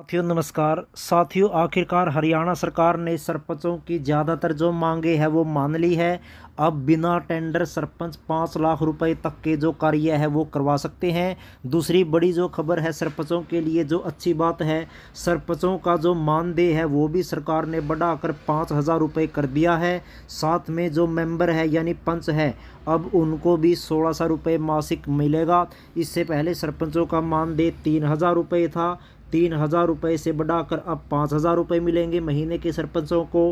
साथियों नमस्कार साथियों आखिरकार हरियाणा सरकार ने सरपंचों की ज़्यादातर जो मांगे हैं वो मान ली है अब बिना टेंडर सरपंच पाँच लाख रुपए तक के जो कार्य है वो करवा सकते हैं दूसरी बड़ी जो खबर है सरपंचों के लिए जो अच्छी बात है सरपंचों का जो मानदेय है वो भी सरकार ने बढ़ाकर पाँच हज़ार रुपये कर दिया है साथ में जो मेंबर है यानी पंच है अब उनको भी सोलह सौ रुपये मासिक मिलेगा इससे पहले सरपंचों का मानदेय तीन हज़ार रुपये था तीन हज़ार रुपये से बढ़ाकर अब पाँच हज़ार रुपये मिलेंगे महीने के सरपंचों को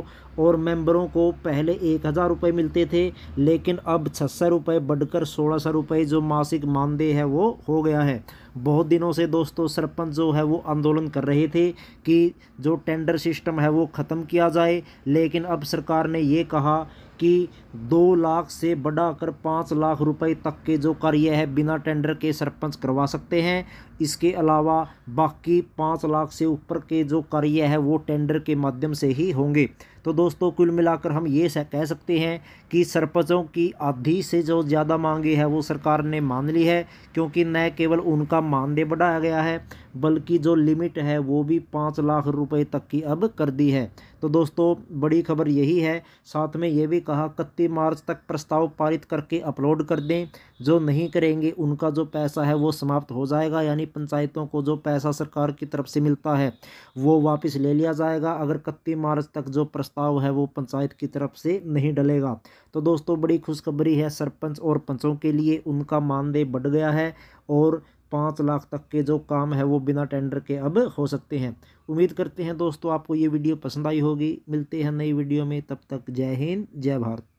और मेंबरों को पहले एक हज़ार रुपये मिलते थे लेकिन अब छः सौ रुपये बढ़कर सोलह सौ रुपये जो मासिक मानदेय है वो हो गया है बहुत दिनों से दोस्तों सरपंच जो है वो आंदोलन कर रहे थे कि जो टेंडर सिस्टम है वो ख़त्म किया जाए लेकिन अब सरकार ने ये कहा कि दो लाख से बढ़ाकर पाँच लाख रुपए तक के जो कार्य है बिना टेंडर के सरपंच करवा सकते हैं इसके अलावा बाकी पाँच लाख से ऊपर के जो कार्य है वो टेंडर के माध्यम से ही होंगे तो दोस्तों कुल मिलाकर हम ये कह सकते हैं कि सरपंचों की आधी से जो ज़्यादा मांगे है वो सरकार ने मान ली है क्योंकि न केवल उनका मानदेय बढ़ाया गया है बल्कि जो लिमिट है वो भी पाँच लाख रुपए तक की अब कर दी है तो दोस्तों बड़ी खबर यही है साथ में ये भी कहा इकत्तीस मार्च तक प्रस्ताव पारित करके अपलोड कर दें जो नहीं करेंगे उनका जो पैसा है वो समाप्त हो जाएगा यानी पंचायतों को जो पैसा सरकार की तरफ से मिलता है वो वापस ले लिया जाएगा अगर इकत्तीस मार्च तक जो प्रस्ताव है वो पंचायत की तरफ से नहीं डलेगा तो दोस्तों बड़ी खुशखबरी है सरपंच और पंचों के लिए उनका मानदेय बढ़ गया है और पाँच लाख तक के जो काम है वो बिना टेंडर के अब हो सकते हैं उम्मीद करते हैं दोस्तों आपको ये वीडियो पसंद आई होगी मिलते हैं नई वीडियो में तब तक जय हिंद जय भारत